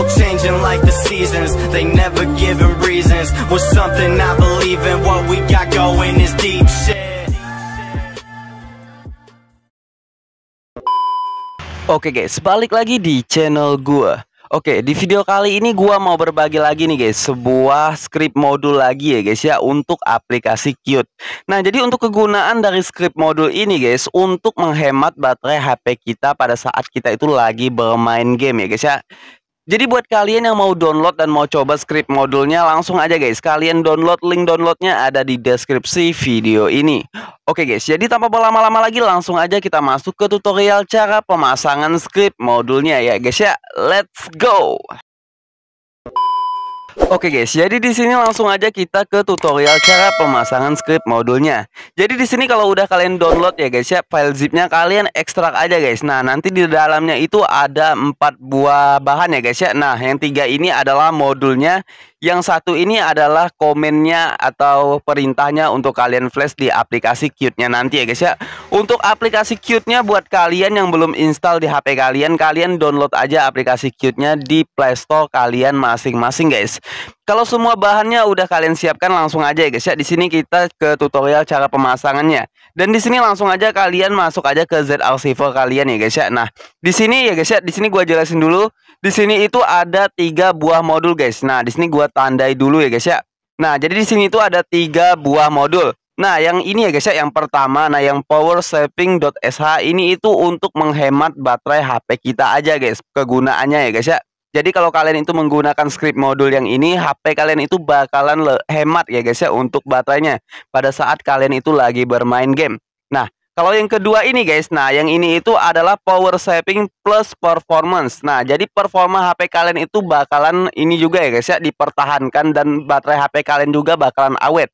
people changing like the seasons They never giving reasons With something I believe in What we got going is deep shit Oke guys, balik lagi di channel gue Oke, di video kali ini gue mau berbagi lagi nih guys, sebuah script modul lagi ya guys ya untuk aplikasi cute. Nah, jadi untuk kegunaan dari script modul ini guys untuk menghemat baterai HP kita pada saat kita itu lagi bermain game ya guys ya. Jadi buat kalian yang mau download dan mau coba script modulnya langsung aja guys. Kalian download link downloadnya ada di deskripsi video ini. Oke guys, jadi tanpa berlama-lama lagi langsung aja kita masuk ke tutorial cara pemasangan script modulnya ya guys ya. Let's go! Oke guys, jadi di sini langsung aja kita ke tutorial cara pemasangan script modulnya. Jadi di sini kalau udah kalian download ya guys ya, file zipnya kalian ekstrak aja guys. Nah nanti di dalamnya itu ada empat buah bahan ya guys ya. Nah yang tiga ini adalah modulnya, yang satu ini adalah komennya atau perintahnya untuk kalian flash di aplikasi cute nya nanti ya guys ya. Untuk aplikasi cute nya buat kalian yang belum install di HP kalian, kalian download aja aplikasi cute nya di Play Store kalian masing-masing guys. Kalau semua bahannya udah kalian siapkan langsung aja ya guys ya. Di sini kita ke tutorial cara pemasangannya. Dan di sini langsung aja kalian masuk aja ke Z Archiver kalian ya guys ya. Nah, di sini ya guys ya, di sini gua jelasin dulu di sini itu ada tiga buah modul guys. Nah, di sini gua tandai dulu ya guys ya. Nah, jadi di sini itu ada tiga buah modul. Nah, yang ini ya guys ya, yang pertama, nah yang power saving .sh ini itu untuk menghemat baterai HP kita aja guys, kegunaannya ya guys ya. Jadi kalau kalian itu menggunakan script modul yang ini, HP kalian itu bakalan hemat ya guys ya untuk baterainya pada saat kalian itu lagi bermain game. Nah, kalau yang kedua ini guys, nah yang ini itu adalah power saving plus performance. Nah, jadi performa HP kalian itu bakalan ini juga ya guys ya dipertahankan dan baterai HP kalian juga bakalan awet.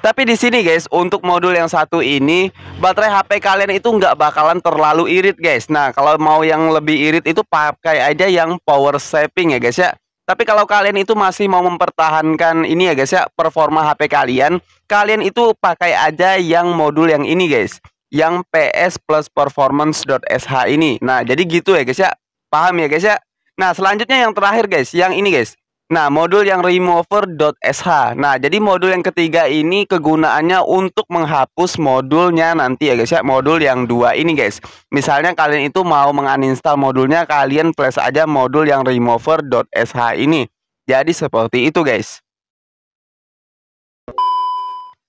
Tapi di sini guys, untuk modul yang satu ini, baterai HP kalian itu nggak bakalan terlalu irit guys. Nah, kalau mau yang lebih irit itu pakai aja yang power saving ya guys ya. Tapi kalau kalian itu masih mau mempertahankan ini ya guys ya, performa HP kalian, kalian itu pakai aja yang modul yang ini guys yang PS Plus Performance.sh ini. Nah, jadi gitu ya guys ya. Paham ya guys ya? Nah, selanjutnya yang terakhir guys, yang ini guys. Nah, modul yang remover.sh. Nah, jadi modul yang ketiga ini kegunaannya untuk menghapus modulnya nanti ya guys ya, modul yang dua ini guys. Misalnya kalian itu mau menginstal modulnya, kalian flash aja modul yang remover.sh ini. Jadi seperti itu guys.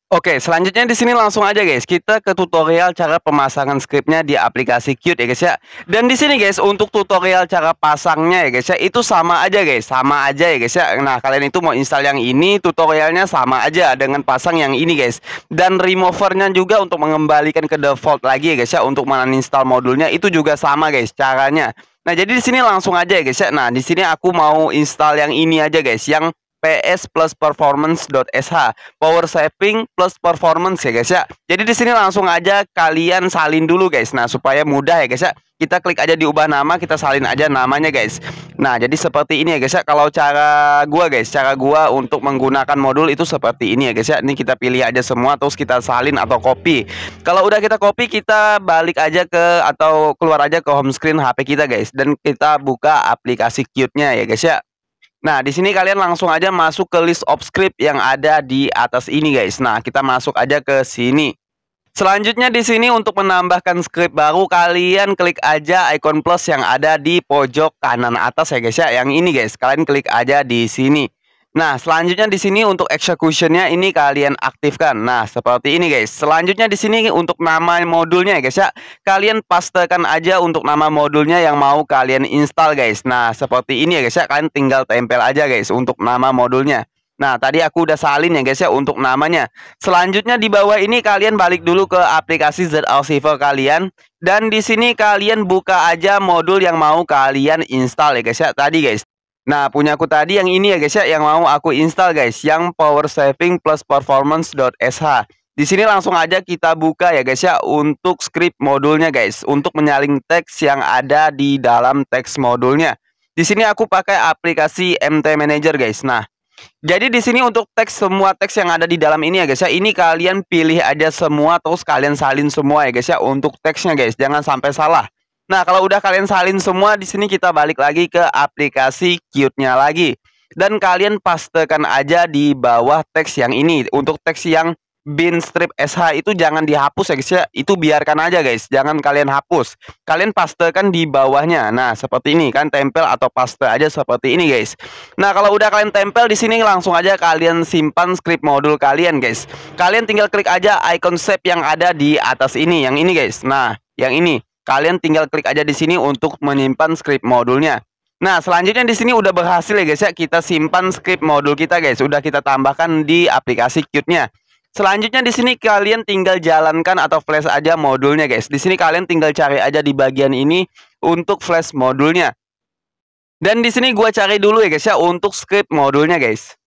Oke, selanjutnya di sini langsung aja guys, kita ke tutorial cara pemasangan scriptnya di aplikasi Qt ya guys ya. Dan di sini guys, untuk tutorial cara pasangnya ya guys ya, itu sama aja guys, sama aja ya guys ya. Nah, kalian itu mau install yang ini, tutorialnya sama aja dengan pasang yang ini guys. Dan removernya juga untuk mengembalikan ke default lagi ya guys ya, untuk install modulnya itu juga sama guys caranya. Nah, jadi di sini langsung aja ya guys ya. Nah, di sini aku mau install yang ini aja guys, yang PS plus Performance .sh power saving plus performance ya guys ya. Jadi di sini langsung aja kalian salin dulu guys. Nah, supaya mudah ya guys ya. Kita klik aja diubah nama, kita salin aja namanya guys. Nah, jadi seperti ini ya guys ya. Kalau cara gua guys, cara gua untuk menggunakan modul itu seperti ini ya guys ya. Ini kita pilih aja semua terus kita salin atau copy. Kalau udah kita copy, kita balik aja ke atau keluar aja ke home screen HP kita guys dan kita buka aplikasi cute nya ya guys ya. Nah, di sini kalian langsung aja masuk ke list of script yang ada di atas ini, guys. Nah, kita masuk aja ke sini. Selanjutnya di sini untuk menambahkan script baru, kalian klik aja icon plus yang ada di pojok kanan atas ya, guys ya. Yang ini, guys. Kalian klik aja di sini. Nah, selanjutnya di sini untuk executionnya ini kalian aktifkan. Nah, seperti ini guys. Selanjutnya di sini untuk nama modulnya ya guys ya. Kalian pastekan aja untuk nama modulnya yang mau kalian install guys. Nah, seperti ini ya guys ya. Kalian tinggal tempel aja guys untuk nama modulnya. Nah, tadi aku udah salin ya guys ya untuk namanya. Selanjutnya di bawah ini kalian balik dulu ke aplikasi ZAusiver kalian dan di sini kalian buka aja modul yang mau kalian install ya guys ya. Tadi guys Nah, punya aku tadi yang ini ya guys ya, yang mau aku install guys, yang Power Saving Plus Performance.sh. Di sini langsung aja kita buka ya guys ya untuk script modulnya guys, untuk menyalin teks yang ada di dalam teks modulnya. Di sini aku pakai aplikasi MT Manager guys. Nah, jadi di sini untuk teks semua teks yang ada di dalam ini ya guys ya, ini kalian pilih aja semua terus kalian salin semua ya guys ya untuk teksnya guys, jangan sampai salah. Nah, kalau udah kalian salin semua di sini kita balik lagi ke aplikasi cute nya lagi. Dan kalian pastekan aja di bawah teks yang ini. Untuk teks yang bin strip sh itu jangan dihapus ya guys ya. Itu biarkan aja guys, jangan kalian hapus. Kalian pastekan di bawahnya. Nah, seperti ini kan tempel atau paste aja seperti ini guys. Nah, kalau udah kalian tempel di sini langsung aja kalian simpan script modul kalian guys. Kalian tinggal klik aja icon shape yang ada di atas ini, yang ini guys. Nah, yang ini. Kalian tinggal klik aja di sini untuk menyimpan script modulnya. Nah, selanjutnya di sini udah berhasil ya guys ya. Kita simpan script modul kita guys. Udah kita tambahkan di aplikasi Qt-nya. Selanjutnya di sini kalian tinggal jalankan atau flash aja modulnya guys. Di sini kalian tinggal cari aja di bagian ini untuk flash modulnya. Dan di sini gua cari dulu ya guys ya untuk script modulnya guys.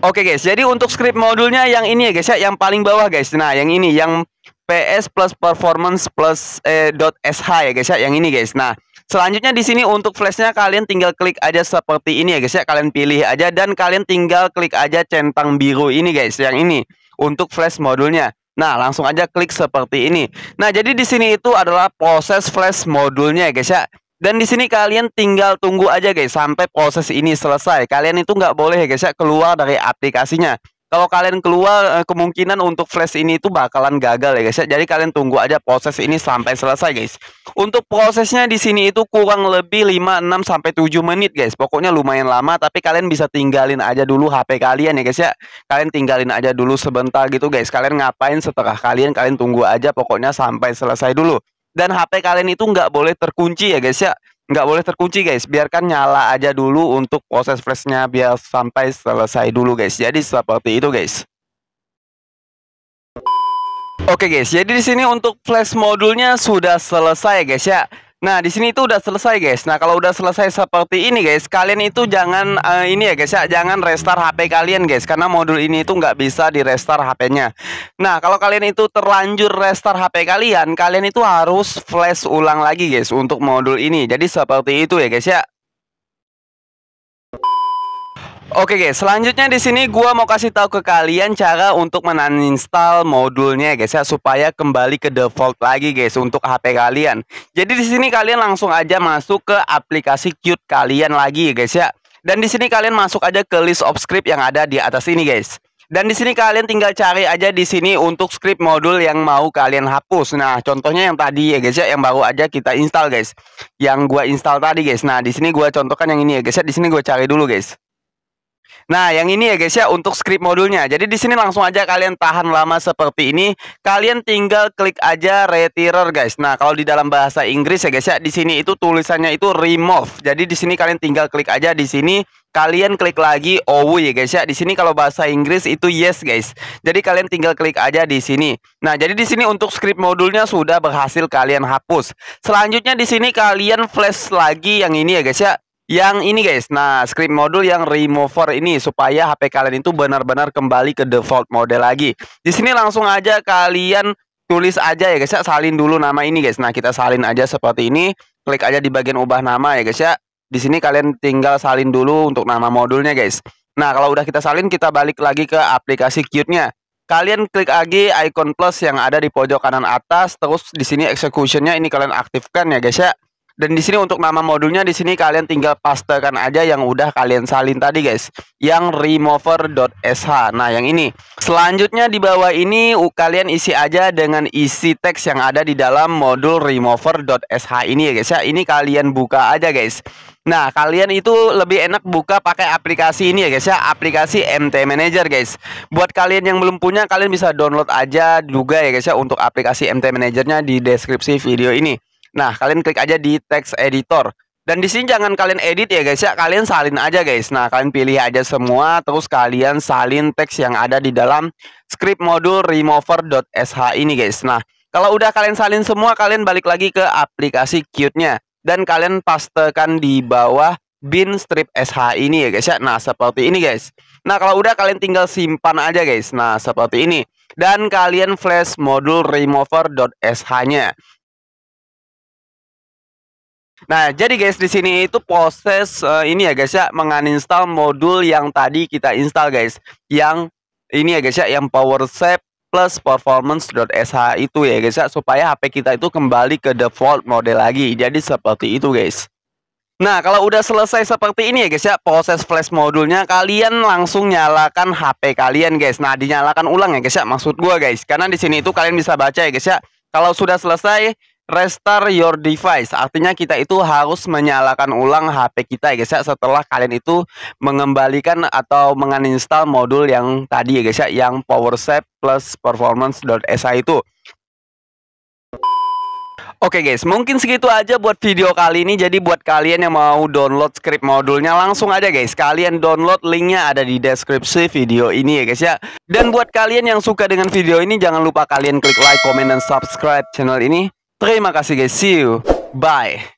Oke guys, jadi untuk script modulnya yang ini ya guys ya, yang paling bawah guys. Nah, yang ini yang PS plus performance plus eh, .sh ya guys ya yang ini guys. Nah, Selanjutnya di sini untuk flashnya kalian tinggal klik aja seperti ini ya guys ya kalian pilih aja dan kalian tinggal klik aja centang biru ini guys yang ini untuk flash modulnya. Nah langsung aja klik seperti ini. Nah jadi di sini itu adalah proses flash modulnya ya guys ya. Dan di sini kalian tinggal tunggu aja guys sampai proses ini selesai. Kalian itu nggak boleh ya guys ya keluar dari aplikasinya kalau kalian keluar eh, kemungkinan untuk flash ini itu bakalan gagal ya guys ya. Jadi kalian tunggu aja proses ini sampai selesai guys. Untuk prosesnya di sini itu kurang lebih 5 6 sampai 7 menit guys. Pokoknya lumayan lama tapi kalian bisa tinggalin aja dulu HP kalian ya guys ya. Kalian tinggalin aja dulu sebentar gitu guys. Kalian ngapain setelah kalian kalian tunggu aja pokoknya sampai selesai dulu. Dan HP kalian itu nggak boleh terkunci ya guys ya nggak boleh terkunci guys biarkan nyala aja dulu untuk proses flashnya biar sampai selesai dulu guys jadi seperti itu guys Oke guys, jadi di sini untuk flash modulnya sudah selesai guys ya. Nah, di sini itu udah selesai, guys. Nah, kalau udah selesai seperti ini, guys, kalian itu jangan uh, ini ya, guys ya, jangan restart HP kalian, guys, karena modul ini itu nggak bisa di restart HP-nya. Nah, kalau kalian itu terlanjur restart HP kalian, kalian itu harus flash ulang lagi, guys, untuk modul ini. Jadi seperti itu ya, guys ya. Oke guys, selanjutnya di sini gua mau kasih tahu ke kalian cara untuk menuninstall modulnya guys ya supaya kembali ke default lagi guys untuk HP kalian. Jadi di sini kalian langsung aja masuk ke aplikasi Qt kalian lagi ya guys ya. Dan di sini kalian masuk aja ke list of script yang ada di atas ini guys. Dan di sini kalian tinggal cari aja di sini untuk script modul yang mau kalian hapus. Nah, contohnya yang tadi ya guys ya yang baru aja kita install guys. Yang gua install tadi guys. Nah, di sini gua contohkan yang ini ya guys ya. Di sini gua cari dulu guys. Nah, yang ini ya guys ya untuk script modulnya. Jadi di sini langsung aja kalian tahan lama seperti ini. Kalian tinggal klik aja retirer guys. Nah, kalau di dalam bahasa Inggris ya guys ya, di sini itu tulisannya itu remove. Jadi di sini kalian tinggal klik aja di sini kalian klik lagi owu ya guys ya. Di sini kalau bahasa Inggris itu yes guys. Jadi kalian tinggal klik aja di sini. Nah, jadi di sini untuk script modulnya sudah berhasil kalian hapus. Selanjutnya di sini kalian flash lagi yang ini ya guys ya. Yang ini guys, nah script modul yang remover ini supaya HP kalian itu benar-benar kembali ke default mode lagi. Di sini langsung aja kalian tulis aja ya guys ya, salin dulu nama ini guys. Nah kita salin aja seperti ini, klik aja di bagian ubah nama ya guys ya. Di sini kalian tinggal salin dulu untuk nama modulnya guys. Nah kalau udah kita salin, kita balik lagi ke aplikasi Qt-nya. Kalian klik lagi icon plus yang ada di pojok kanan atas, terus di sini executionnya ini kalian aktifkan ya guys ya. Dan di sini untuk nama modulnya di sini kalian tinggal pastekan aja yang udah kalian salin tadi guys, yang remover.sh. Nah, yang ini. Selanjutnya di bawah ini kalian isi aja dengan isi teks yang ada di dalam modul remover.sh ini ya guys ya. Ini kalian buka aja guys. Nah, kalian itu lebih enak buka pakai aplikasi ini ya guys ya, aplikasi MT Manager guys. Buat kalian yang belum punya, kalian bisa download aja juga ya guys ya untuk aplikasi MT Manager-nya di deskripsi video ini. Nah, kalian klik aja di text editor. Dan di sini jangan kalian edit ya guys ya, kalian salin aja guys. Nah, kalian pilih aja semua terus kalian salin teks yang ada di dalam script modul remover.sh ini guys. Nah, kalau udah kalian salin semua, kalian balik lagi ke aplikasi Qt-nya dan kalian pastekan di bawah bin strip SH ini ya guys ya. Nah, seperti ini guys. Nah, kalau udah kalian tinggal simpan aja guys. Nah, seperti ini. Dan kalian flash modul remover.sh-nya. Nah, jadi guys di sini itu proses uh, ini ya guys ya menginstal modul yang tadi kita install guys. Yang ini ya guys ya yang power save plus performance.sh itu ya guys ya supaya HP kita itu kembali ke default mode lagi. Jadi seperti itu guys. Nah, kalau udah selesai seperti ini ya guys ya, proses flash modulnya kalian langsung nyalakan HP kalian guys. Nah, dinyalakan ulang ya guys ya maksud gua guys. Karena di sini itu kalian bisa baca ya guys ya. Kalau sudah selesai restart your device. Artinya kita itu harus menyalakan ulang HP kita ya guys ya setelah kalian itu mengembalikan atau menginstal modul yang tadi ya guys ya yang PowerSafe plus Performance SI itu. Oke okay guys, mungkin segitu aja buat video kali ini. Jadi buat kalian yang mau download script modulnya langsung aja guys. Kalian download linknya ada di deskripsi video ini ya guys ya. Dan buat kalian yang suka dengan video ini jangan lupa kalian klik like, comment, dan subscribe channel ini. Terima kasih guys, see you, bye.